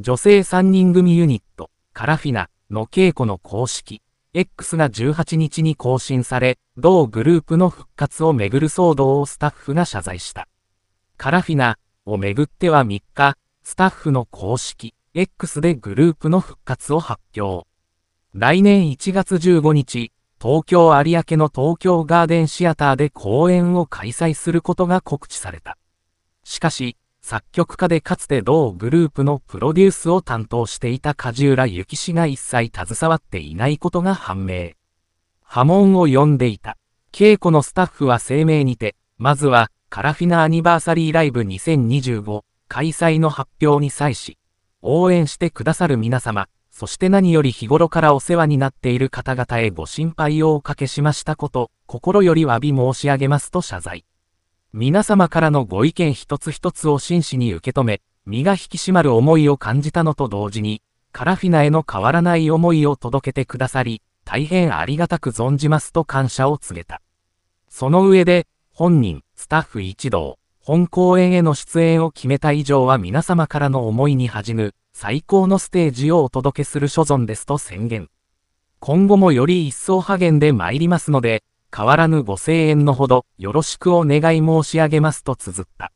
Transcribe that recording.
女性3人組ユニット、カラフィナの稽古の公式、X が18日に更新され、同グループの復活をめぐる騒動をスタッフが謝罪した。カラフィナをめぐっては3日、スタッフの公式、X でグループの復活を発表。来年1月15日、東京有明の東京ガーデンシアターで公演を開催することが告知された。しかし、作曲家でかつて同グループのプロデュースを担当していた梶浦幸氏が一切携わっていないことが判明。波紋を呼んでいた。稽古のスタッフは声明にて、まずは、カラフィナアニバーサリーライブ2025開催の発表に際し、応援してくださる皆様、そして何より日頃からお世話になっている方々へご心配をおかけしましたこと、心より詫び申し上げますと謝罪。皆様からのご意見一つ一つを真摯に受け止め、身が引き締まる思いを感じたのと同時に、カラフィナへの変わらない思いを届けてくださり、大変ありがたく存じますと感謝を告げた。その上で、本人、スタッフ一同、本公演への出演を決めた以上は皆様からの思いに恥じぬ、最高のステージをお届けする所存ですと宣言。今後もより一層励んで参りますので、変わらぬご声援のほどよろしくお願い申し上げますと綴った。